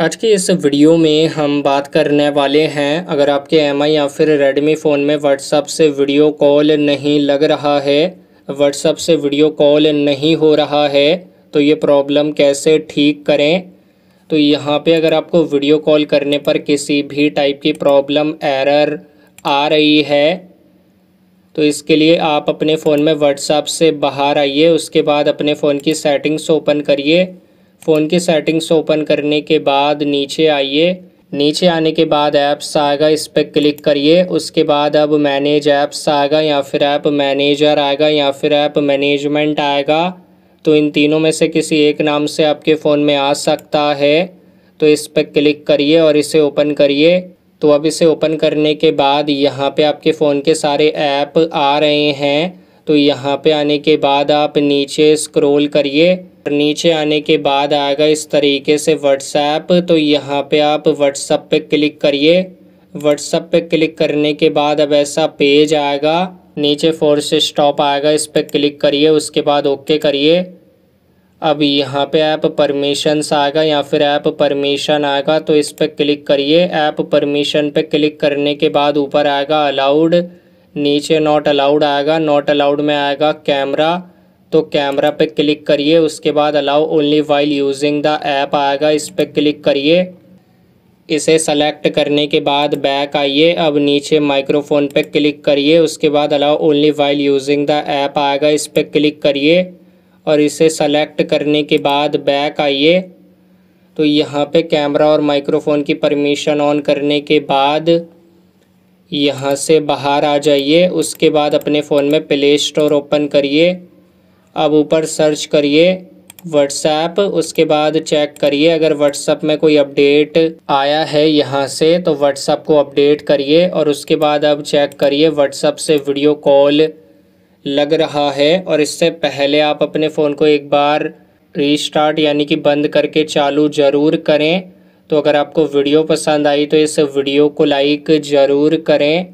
आज के इस वीडियो में हम बात करने वाले हैं अगर आपके एम या फिर रेडमी फ़ोन में व्हाट्सअप से वीडियो कॉल नहीं लग रहा है व्हाट्सअप से वीडियो कॉल नहीं हो रहा है तो ये प्रॉब्लम कैसे ठीक करें तो यहाँ पे अगर आपको वीडियो कॉल करने पर किसी भी टाइप की प्रॉब्लम एरर आ रही है तो इसके लिए आप अपने फ़ोन में व्हाट्सअप से बाहर आइए उसके बाद अपने फ़ोन की सेटिंग्स ओपन करिए फ़ोन की सेटिंग्स ओपन करने के बाद नीचे आइए नीचे आने के बाद ऐप्स आएगा इस पर क्लिक करिए उसके बाद अब मैनेज ऐप्स आएगा या फिर ऐप मैनेजर आएगा या फिर ऐप मैनेजमेंट आएगा तो इन तीनों में से किसी एक नाम से आपके फ़ोन में आ सकता है तो इस पर क्लिक करिए और इसे ओपन करिए तो अब इसे ओपन करने के बाद यहाँ पे आपके फ़ोन के सारे ऐप आ रहे हैं तो यहाँ पे आने के बाद आप नीचे स्क्रॉल करिए नीचे आने के बाद आएगा इस तरीके से व्हाट्सएप तो यहाँ पे आप व्हाट्सएप पे क्लिक करिए व्हाट्सएप पे क्लिक करने के बाद अब ऐसा पेज आएगा नीचे फोर्स स्टॉप आएगा इस पर क्लिक करिए उसके बाद ओके करिए अब यहाँ पे ऐप परमिशंस आएगा या फिर ऐप परमिशन आएगा तो इस पर क्लिक करिए ऐप परमिशन पे क्लिक करने के बाद ऊपर आएगा अलाउड नीचे नॉट अलाउड आएगा नॉट अलाउड में आएगा कैमरा तो कैमरा पे क्लिक करिए उसके बाद allow only while using the app आएगा इस पर क्लिक करिए इसे सेलेक्ट करने के बाद बैक आइए अब नीचे माइक्रोफोन पे क्लिक करिए उसके बाद allow only while using the app आएगा इस पर क्लिक करिए और इसे सेलेक्ट करने के बाद बैक आइए तो यहाँ पे कैमरा और माइक्रोफोन की परमिशन ऑन करने के बाद यहाँ से बाहर आ जाइए उसके बाद अपने फ़ोन में प्ले स्टोर ओपन करिए अब ऊपर सर्च करिए व्हाट्सएप उसके बाद चेक करिए अगर व्हाट्सएप में कोई अपडेट आया है यहाँ से तो व्हाट्सएप को अपडेट करिए और उसके बाद अब चेक करिए व्हाट्सएप से वीडियो कॉल लग रहा है और इससे पहले आप अपने फ़ोन को एक बार रीस्टार्ट यानी कि बंद करके चालू ज़रूर करें तो अगर आपको वीडियो पसंद आई तो इस वीडियो को लाइक ज़रूर करें